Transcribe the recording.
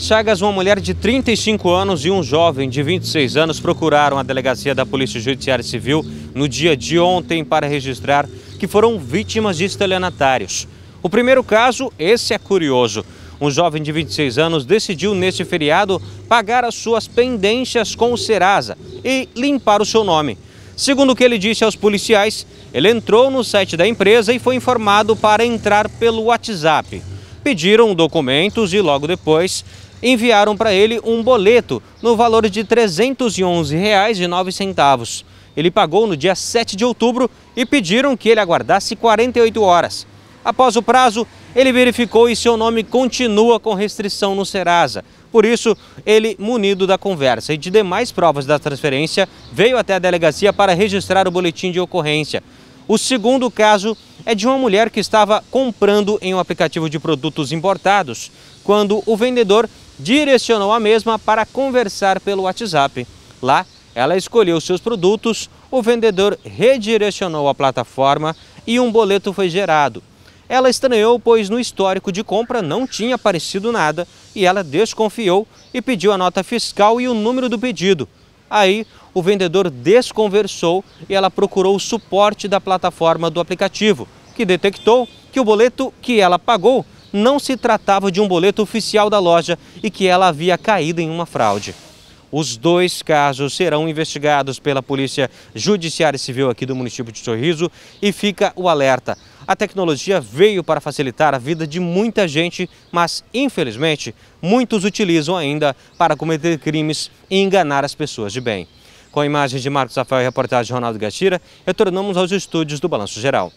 Chagas, uma mulher de 35 anos e um jovem de 26 anos procuraram a delegacia da Polícia Judiciária Civil no dia de ontem para registrar que foram vítimas de estelionatários. O primeiro caso, esse é curioso. Um jovem de 26 anos decidiu neste feriado pagar as suas pendências com o Serasa e limpar o seu nome. Segundo o que ele disse aos policiais, ele entrou no site da empresa e foi informado para entrar pelo WhatsApp. Pediram documentos e logo depois enviaram para ele um boleto no valor de R$ 311,09. Ele pagou no dia 7 de outubro e pediram que ele aguardasse 48 horas. Após o prazo, ele verificou e seu nome continua com restrição no Serasa. Por isso, ele, munido da conversa e de demais provas da transferência, veio até a delegacia para registrar o boletim de ocorrência. O segundo caso é de uma mulher que estava comprando em um aplicativo de produtos importados, quando o vendedor direcionou a mesma para conversar pelo WhatsApp. Lá, ela escolheu seus produtos, o vendedor redirecionou a plataforma e um boleto foi gerado. Ela estranhou, pois no histórico de compra não tinha aparecido nada e ela desconfiou e pediu a nota fiscal e o número do pedido. Aí, o vendedor desconversou e ela procurou o suporte da plataforma do aplicativo, que detectou que o boleto que ela pagou não se tratava de um boleto oficial da loja e que ela havia caído em uma fraude. Os dois casos serão investigados pela Polícia Judiciária Civil aqui do município de Sorriso e fica o alerta. A tecnologia veio para facilitar a vida de muita gente, mas infelizmente muitos utilizam ainda para cometer crimes e enganar as pessoas de bem. Com imagens de Marcos Rafael e reportagem de Ronaldo Gatira, retornamos aos estúdios do Balanço Geral.